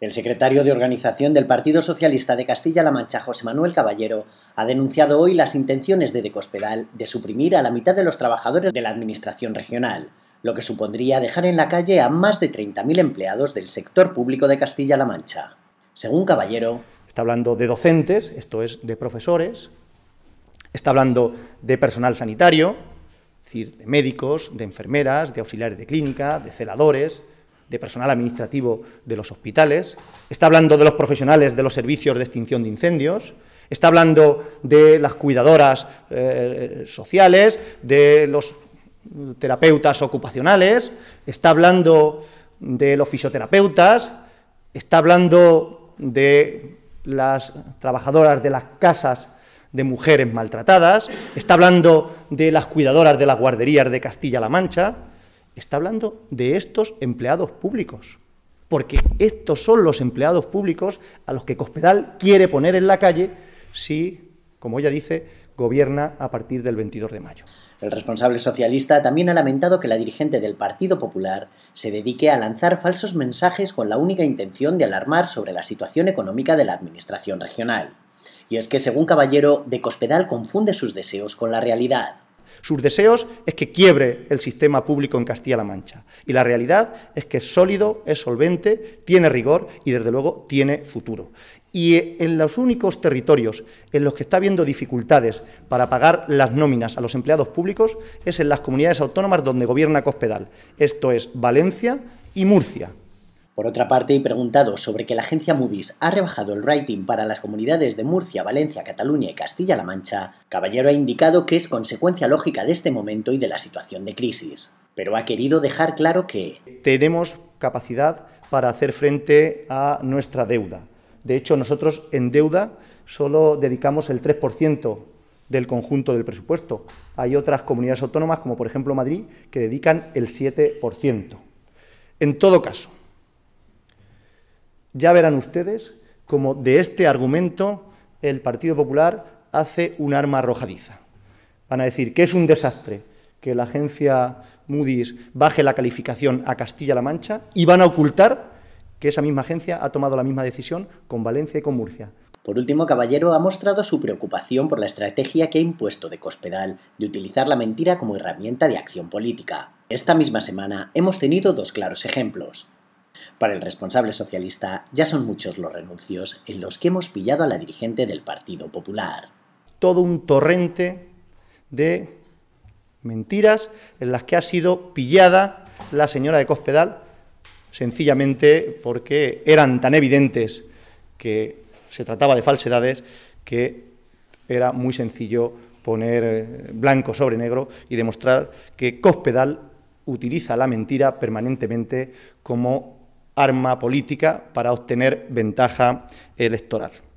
El secretario de Organización del Partido Socialista de Castilla-La Mancha, José Manuel Caballero, ha denunciado hoy las intenciones de Decospedal de suprimir a la mitad de los trabajadores de la Administración regional, lo que supondría dejar en la calle a más de 30.000 empleados del sector público de Castilla-La Mancha. Según Caballero, está hablando de docentes, esto es, de profesores, está hablando de personal sanitario, es decir, de médicos, de enfermeras, de auxiliares de clínica, de celadores, de personal administrativo de los hospitales, está hablando de los profesionales de los servicios de extinción de incendios, está hablando de las cuidadoras eh, sociales, de los terapeutas ocupacionales, está hablando de los fisioterapeutas, está hablando de las trabajadoras de las casas de mujeres maltratadas, está hablando de las cuidadoras de las guarderías de Castilla-La Mancha, está hablando de estos empleados públicos, porque estos son los empleados públicos a los que Cospedal quiere poner en la calle si, como ella dice, gobierna a partir del 22 de mayo. El responsable socialista también ha lamentado que la dirigente del Partido Popular se dedique a lanzar falsos mensajes con la única intención de alarmar sobre la situación económica de la Administración regional. Y es que, según Caballero, de Cospedal confunde sus deseos con la realidad. Sus deseos es que quiebre el sistema público en Castilla-La Mancha. Y la realidad es que es sólido, es solvente, tiene rigor y desde luego tiene futuro. Y eh, en los únicos territorios en los que está habiendo dificultades para pagar las nóminas a los empleados públicos es en las comunidades autónomas donde gobierna Cospedal. Esto es Valencia y Murcia. Por otra parte, y preguntado sobre que la agencia Moody's ha rebajado el rating para las comunidades de Murcia, Valencia, Cataluña y Castilla-La Mancha, Caballero ha indicado que es consecuencia lógica de este momento y de la situación de crisis, pero ha querido dejar claro que tenemos capacidad para hacer frente a nuestra deuda. De hecho, nosotros en deuda solo dedicamos el 3% del conjunto del presupuesto. Hay otras comunidades autónomas, como por ejemplo Madrid, que dedican el 7%. En todo caso, ya verán ustedes cómo de este argumento el Partido Popular hace un arma arrojadiza. Van a decir que es un desastre que la agencia Moody's baje la calificación a Castilla-La Mancha y van a ocultar que esa misma agencia ha tomado la misma decisión con Valencia y con Murcia. Por último, Caballero ha mostrado su preocupación por la estrategia que ha impuesto de Cospedal de utilizar la mentira como herramienta de acción política. Esta misma semana hemos tenido dos claros ejemplos. Para el responsable socialista, ya son muchos los renuncios en los que hemos pillado a la dirigente del Partido Popular. Todo un torrente de mentiras en las que ha sido pillada la señora de Cospedal, sencillamente porque eran tan evidentes que se trataba de falsedades que era muy sencillo poner eh, blanco sobre negro y demostrar que Cospedal utiliza la mentira permanentemente como arma política para obtener ventaja electoral.